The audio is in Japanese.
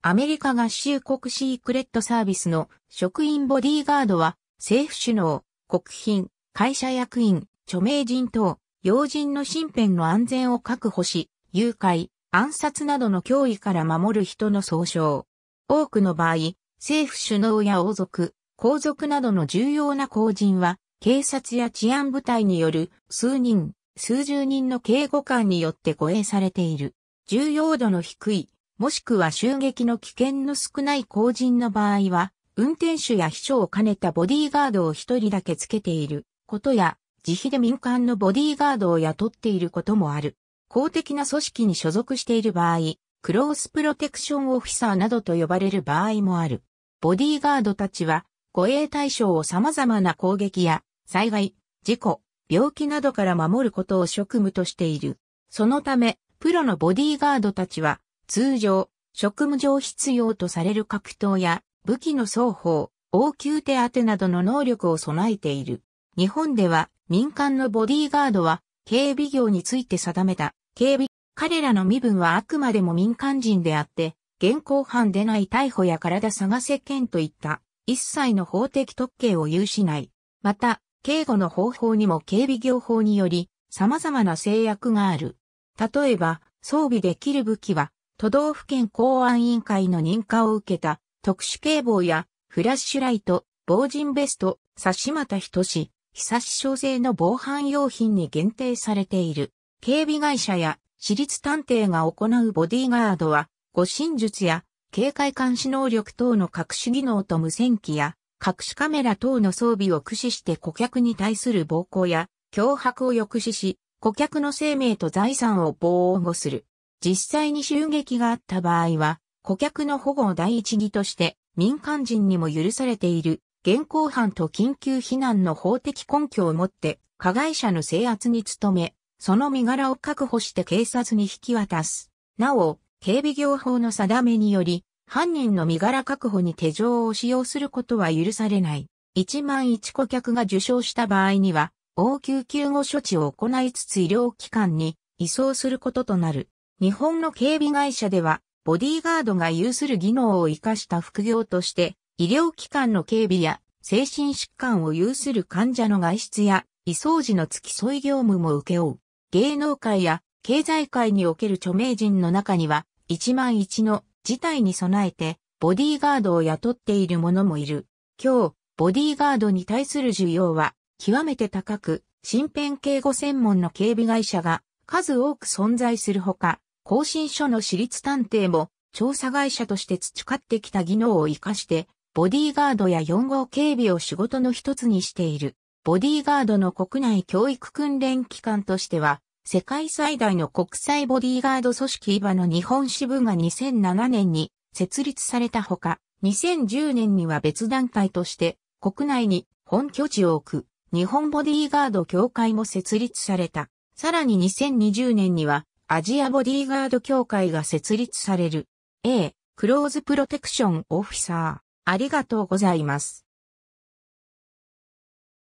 アメリカ合衆国シークレットサービスの職員ボディーガードは政府首脳、国賓、会社役員、著名人等、要人の身辺の安全を確保し、誘拐、暗殺などの脅威から守る人の総称。多くの場合、政府首脳や王族、皇族などの重要な公人は、警察や治安部隊による数人、数十人の警護官によって護衛されている。重要度の低いもしくは襲撃の危険の少ない後人の場合は、運転手や秘書を兼ねたボディーガードを一人だけつけていることや、自費で民間のボディーガードを雇っていることもある。公的な組織に所属している場合、クロースプロテクションオフィサーなどと呼ばれる場合もある。ボディーガードたちは、護衛対象を様々な攻撃や、災害、事故、病気などから守ることを職務としている。そのため、プロのボディーガードたちは、通常、職務上必要とされる格闘や武器の双方、応急手当などの能力を備えている。日本では民間のボディーガードは警備業について定めた警備、彼らの身分はあくまでも民間人であって、現行犯でない逮捕や体探せ権といった一切の法的特権を有しない。また、警護の方法にも警備業法により様々な制約がある。例えば、装備できる武器は都道府県公安委員会の認可を受けた特殊警棒やフラッシュライト、防塵ベスト、差股人志、久し小生の防犯用品に限定されている。警備会社や私立探偵が行うボディーガードは、護身術や警戒監視能力等の各種技能と無線機や各種カメラ等の装備を駆使して顧客に対する暴行や脅迫を抑止し、顧客の生命と財産を防護する。実際に襲撃があった場合は、顧客の保護を第一義として民間人にも許されている現行犯と緊急避難の法的根拠をもって加害者の制圧に努め、その身柄を確保して警察に引き渡す。なお、警備業法の定めにより、犯人の身柄確保に手錠を使用することは許されない。1万1顧客が受賞した場合には、応急救護処置を行いつつ医療機関に移送することとなる。日本の警備会社では、ボディーガードが有する技能を活かした副業として、医療機関の警備や、精神疾患を有する患者の外出や、移送時の付き添い業務も受け負う。芸能界や経済界における著名人の中には、一万一の事態に備えて、ボディーガードを雇っている者もいる。今日、ボディーガードに対する需要は、極めて高く、身辺警護専門の警備会社が数多く存在するほか、更新書の私立探偵も、調査会社として培ってきた技能を活かして、ボディーガードや4号警備を仕事の一つにしている。ボディーガードの国内教育訓練機関としては、世界最大の国際ボディーガード組織イバの日本支部が2007年に設立されたほか、2010年には別団体として国内に本拠地を置く日本ボディーガード協会も設立された。さらに2020年にはアジアボディーガード協会が設立される。A、クローズプロテクションオフィサー。ありがとうございます。